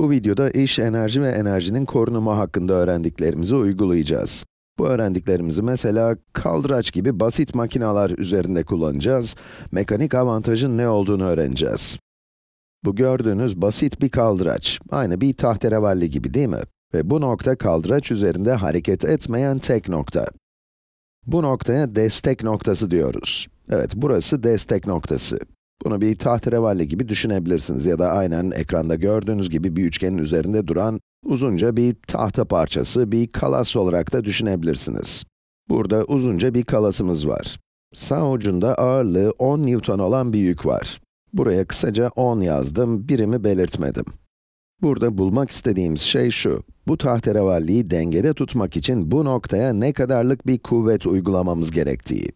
Bu videoda iş, enerji ve enerjinin korunumu hakkında öğrendiklerimizi uygulayacağız. Bu öğrendiklerimizi mesela kaldıraç gibi basit makineler üzerinde kullanacağız. Mekanik avantajın ne olduğunu öğreneceğiz. Bu gördüğünüz basit bir kaldıraç. Aynı bir tahterevalli gibi değil mi? Ve bu nokta kaldıraç üzerinde hareket etmeyen tek nokta. Bu noktaya destek noktası diyoruz. Evet, burası destek noktası. Bunu bir tahterevalli gibi düşünebilirsiniz ya da aynen ekranda gördüğünüz gibi bir üçgenin üzerinde duran uzunca bir tahta parçası, bir kalas olarak da düşünebilirsiniz. Burada uzunca bir kalasımız var. Sağ ucunda ağırlığı 10 Newton olan bir yük var. Buraya kısaca 10 yazdım, birimi belirtmedim. Burada bulmak istediğimiz şey şu, bu tahterevalliyi dengede tutmak için bu noktaya ne kadarlık bir kuvvet uygulamamız gerektiği.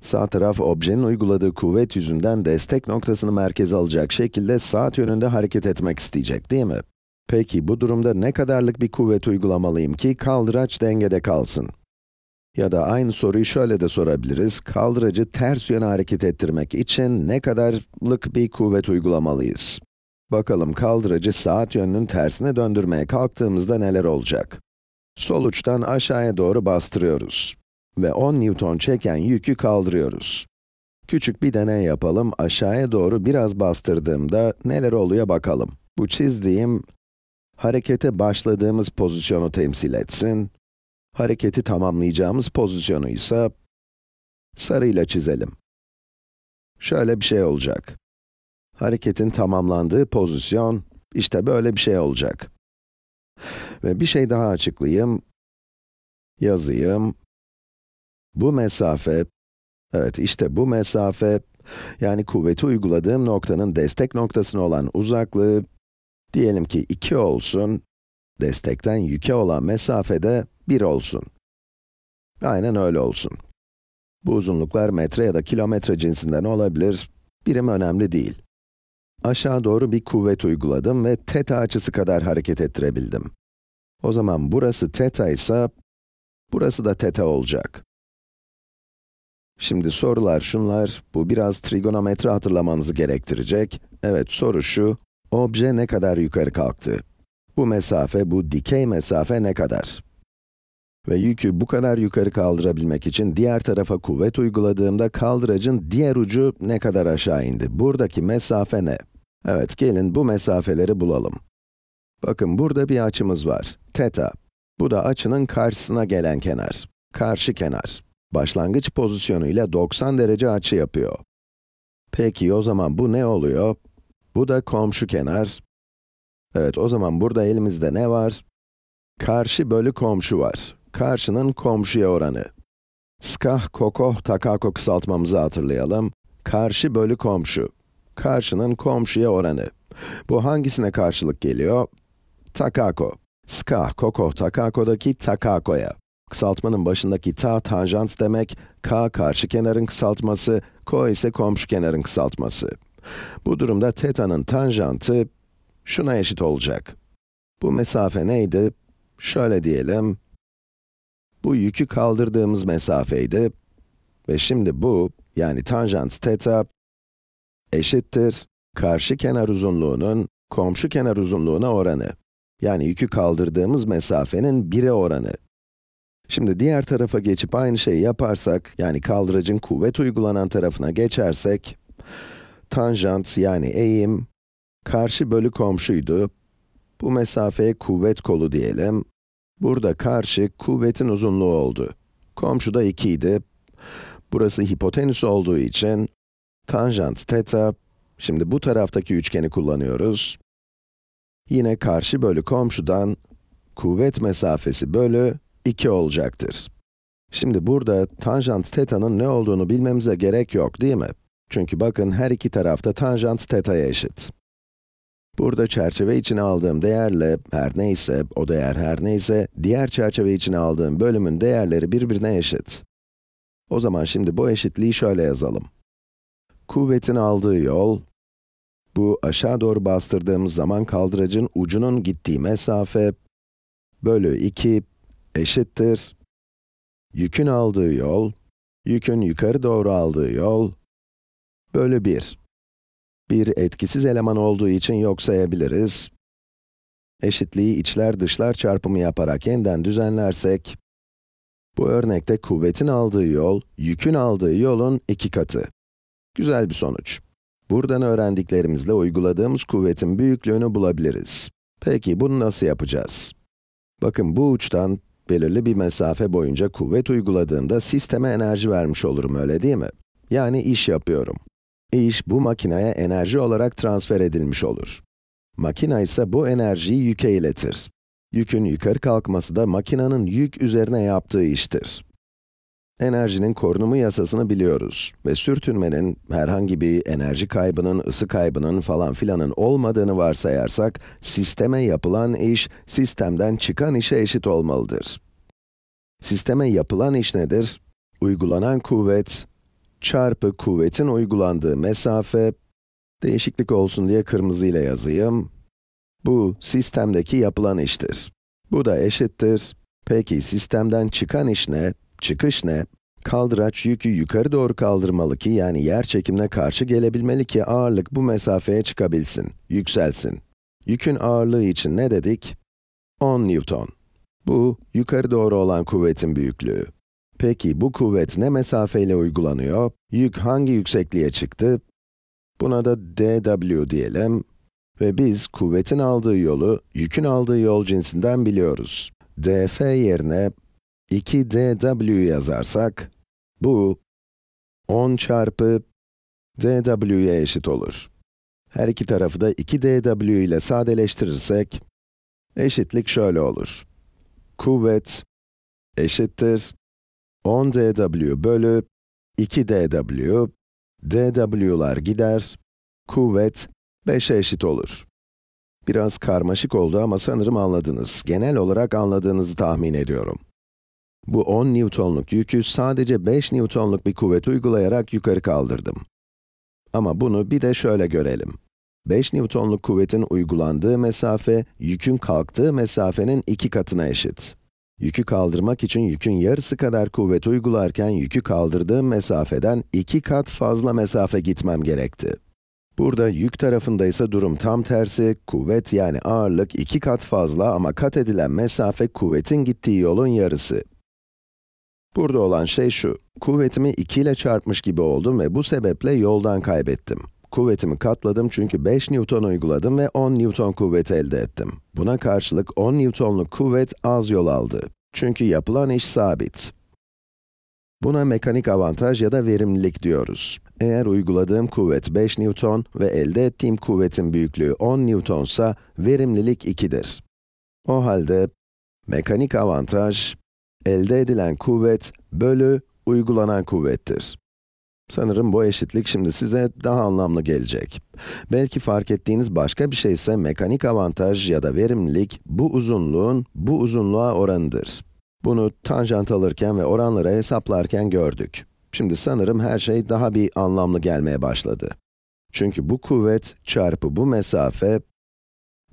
Sağ taraf objenin uyguladığı kuvvet yüzünden destek noktasını merkeze alacak şekilde saat yönünde hareket etmek isteyecek değil mi? Peki bu durumda ne kadarlık bir kuvvet uygulamalıyım ki kaldıraç dengede kalsın? Ya da aynı soruyu şöyle de sorabiliriz. Kaldıracı ters yöne hareket ettirmek için ne kadarlık bir kuvvet uygulamalıyız? Bakalım kaldıracı saat yönünün tersine döndürmeye kalktığımızda neler olacak? Sol uçtan aşağıya doğru bastırıyoruz ve 10 Newton çeken yükü kaldırıyoruz. Küçük bir deney yapalım, aşağıya doğru biraz bastırdığımda neler oluyor bakalım. Bu çizdiğim, harekete başladığımız pozisyonu temsil etsin. Hareketi tamamlayacağımız pozisyonu ise sarıyla çizelim. Şöyle bir şey olacak. Hareketin tamamlandığı pozisyon, işte böyle bir şey olacak. Ve bir şey daha açıklayayım. Yazayım. Bu mesafe, evet işte bu mesafe, yani kuvveti uyguladığım noktanın destek noktasına olan uzaklığı, diyelim ki 2 olsun, destekten yüke olan mesafede 1 olsun. Aynen öyle olsun. Bu uzunluklar metre ya da kilometre cinsinden olabilir, birim önemli değil. Aşağı doğru bir kuvvet uyguladım ve teta açısı kadar hareket ettirebildim. O zaman burası teta ise, burası da teta olacak. Şimdi sorular şunlar, bu biraz trigonometri hatırlamanızı gerektirecek. Evet, soru şu, obje ne kadar yukarı kalktı? Bu mesafe, bu dikey mesafe ne kadar? Ve yükü bu kadar yukarı kaldırabilmek için diğer tarafa kuvvet uyguladığımda kaldıracın diğer ucu ne kadar aşağı indi? Buradaki mesafe ne? Evet, gelin bu mesafeleri bulalım. Bakın burada bir açımız var, teta. Bu da açının karşısına gelen kenar, karşı kenar başlangıç pozisyonu ile 90 derece açı yapıyor. Peki o zaman bu ne oluyor? Bu da komşu kenar. Evet, o zaman burada elimizde ne var? Karşı bölü komşu var. Karşının komşuya oranı. Skah, kokoh, takako kısaltmamızı hatırlayalım. Karşı bölü komşu. Karşının komşuya oranı. Bu hangisine karşılık geliyor? Takako. Skah, kokoh, takakodaki takakoya. Kısaltmanın başındaki ta tanjant demek, k karşı kenarın kısaltması, ko ise komşu kenarın kısaltması. Bu durumda teta'nın tanjantı şuna eşit olacak. Bu mesafe neydi? Şöyle diyelim. Bu yükü kaldırdığımız mesafeydi. Ve şimdi bu, yani tanjant teta eşittir karşı kenar uzunluğunun komşu kenar uzunluğuna oranı. Yani yükü kaldırdığımız mesafenin 1'e oranı. Şimdi diğer tarafa geçip aynı şeyi yaparsak, yani kaldıracın kuvvet uygulanan tarafına geçersek, tanjant yani eğim, karşı bölü komşuydu. Bu mesafeye kuvvet kolu diyelim. Burada karşı kuvvetin uzunluğu oldu. Komşu da 2 idi. Burası hipotenüs olduğu için tanjant teta, şimdi bu taraftaki üçgeni kullanıyoruz. Yine karşı bölü komşudan kuvvet mesafesi bölü 2 olacaktır. Şimdi burada tanjant teta'nın ne olduğunu bilmemize gerek yok değil mi? Çünkü bakın her iki tarafta tanjant teta'ya eşit. Burada çerçeve içine aldığım değerle her neyse, o değer her neyse, diğer çerçeve içine aldığım bölümün değerleri birbirine eşit. O zaman şimdi bu eşitliği şöyle yazalım. Kuvvetin aldığı yol, bu aşağı doğru bastırdığımız zaman kaldıracın ucunun gittiği mesafe, bölü 2 eşittir. Yükün aldığı yol, yükün yukarı doğru aldığı yol, bölü 1. Bir etkisiz eleman olduğu için yok sayabiliriz. Eşitliği içler dışlar çarpımı yaparak yeniden düzenlersek, bu örnekte kuvvetin aldığı yol, yükün aldığı yolun iki katı. Güzel bir sonuç. Buradan öğrendiklerimizle uyguladığımız kuvvetin büyüklüğünü bulabiliriz. Peki bunu nasıl yapacağız? Bakın bu uçtan belirli bir mesafe boyunca kuvvet uyguladığımda sisteme enerji vermiş olurum öyle değil mi? Yani iş yapıyorum. İş bu makineye enerji olarak transfer edilmiş olur. Makina ise bu enerjiyi yüke iletir. Yükün yukarı kalkması da makinanın yük üzerine yaptığı iştir. Enerjinin korunumu yasasını biliyoruz ve sürtünmenin, herhangi bir enerji kaybının, ısı kaybının falan filanın olmadığını varsayarsak, sisteme yapılan iş, sistemden çıkan işe eşit olmalıdır. Sisteme yapılan iş nedir? Uygulanan kuvvet, çarpı kuvvetin uygulandığı mesafe, değişiklik olsun diye kırmızı ile yazayım, bu sistemdeki yapılan iştir. Bu da eşittir. Peki sistemden çıkan iş ne? Çıkış ne? Kaldıraç yükü yukarı doğru kaldırmalı ki yani yer çekimine karşı gelebilmeli ki ağırlık bu mesafeye çıkabilsin, yükselsin. Yükün ağırlığı için ne dedik? 10 Newton. Bu, yukarı doğru olan kuvvetin büyüklüğü. Peki bu kuvvet ne mesafeyle uygulanıyor? Yük hangi yüksekliğe çıktı? Buna da dw diyelim. Ve biz kuvvetin aldığı yolu, yükün aldığı yol cinsinden biliyoruz. df yerine 2dw yazarsak, bu 10 çarpı dw'ye eşit olur. Her iki tarafı da 2dw ile sadeleştirirsek, eşitlik şöyle olur. Kuvvet eşittir 10dw bölü 2dw, dw'lar gider, kuvvet 5'e eşit olur. Biraz karmaşık oldu ama sanırım anladınız. Genel olarak anladığınızı tahmin ediyorum. Bu 10 Newtonluk yükü sadece 5 Newtonluk bir kuvvet uygulayarak yukarı kaldırdım. Ama bunu bir de şöyle görelim. 5 Newtonluk kuvvetin uygulandığı mesafe, yükün kalktığı mesafenin iki katına eşit. Yükü kaldırmak için yükün yarısı kadar kuvvet uygularken yükü kaldırdığım mesafeden iki kat fazla mesafe gitmem gerekti. Burada yük tarafında ise durum tam tersi, kuvvet yani ağırlık iki kat fazla ama kat edilen mesafe kuvvetin gittiği yolun yarısı. Burada olan şey şu, kuvvetimi 2 ile çarpmış gibi oldum ve bu sebeple yoldan kaybettim. Kuvvetimi katladım çünkü 5 Newton uyguladım ve 10 Newton kuvveti elde ettim. Buna karşılık 10 Newtonluk kuvvet az yol aldı. Çünkü yapılan iş sabit. Buna mekanik avantaj ya da verimlilik diyoruz. Eğer uyguladığım kuvvet 5 Newton ve elde ettiğim kuvvetin büyüklüğü 10 Newtonsa verimlilik 2'dir. O halde mekanik avantaj elde edilen kuvvet bölü uygulanan kuvvettir. Sanırım bu eşitlik şimdi size daha anlamlı gelecek. Belki fark ettiğiniz başka bir şey ise mekanik avantaj ya da verimlilik bu uzunluğun bu uzunluğa oranıdır. Bunu tanjant alırken ve oranları hesaplarken gördük. Şimdi sanırım her şey daha bir anlamlı gelmeye başladı. Çünkü bu kuvvet çarpı bu mesafe,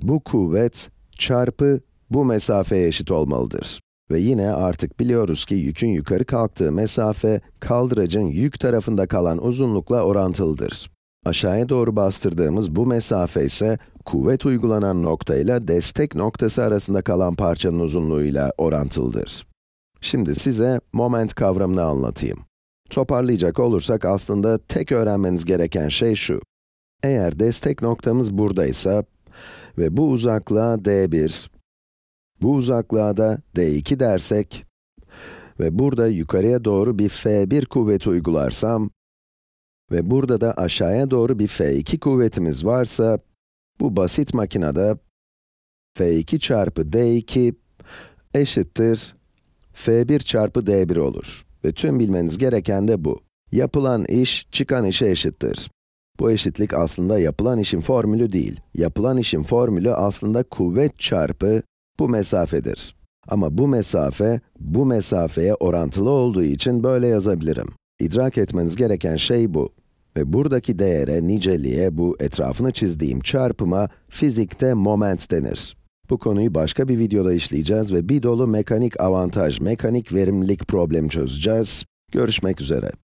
bu kuvvet çarpı bu mesafeye eşit olmalıdır. Ve yine artık biliyoruz ki yükün yukarı kalktığı mesafe, kaldıracın yük tarafında kalan uzunlukla orantılıdır. Aşağıya doğru bastırdığımız bu mesafe ise, kuvvet uygulanan nokta ile destek noktası arasında kalan parçanın uzunluğuyla orantılıdır. Şimdi size moment kavramını anlatayım. Toparlayacak olursak aslında tek öğrenmeniz gereken şey şu. Eğer destek noktamız buradaysa ve bu uzaklığa d1, bu uzaklığa da d2 dersek ve burada yukarıya doğru bir f1 kuvveti uygularsam ve burada da aşağıya doğru bir f2 kuvvetimiz varsa, bu basit makinede f2 çarpı d2 eşittir f1 çarpı d1 olur. Ve tüm bilmeniz gereken de bu. Yapılan iş, çıkan işe eşittir. Bu eşitlik aslında yapılan işin formülü değil. Yapılan işin formülü aslında kuvvet çarpı bu mesafedir. Ama bu mesafe, bu mesafeye orantılı olduğu için böyle yazabilirim. İdrak etmeniz gereken şey bu. Ve buradaki değere, niceliğe, bu etrafını çizdiğim çarpıma fizikte moment denir. Bu konuyu başka bir videoda işleyeceğiz ve bir dolu mekanik avantaj, mekanik verimlilik problemi çözeceğiz. Görüşmek üzere.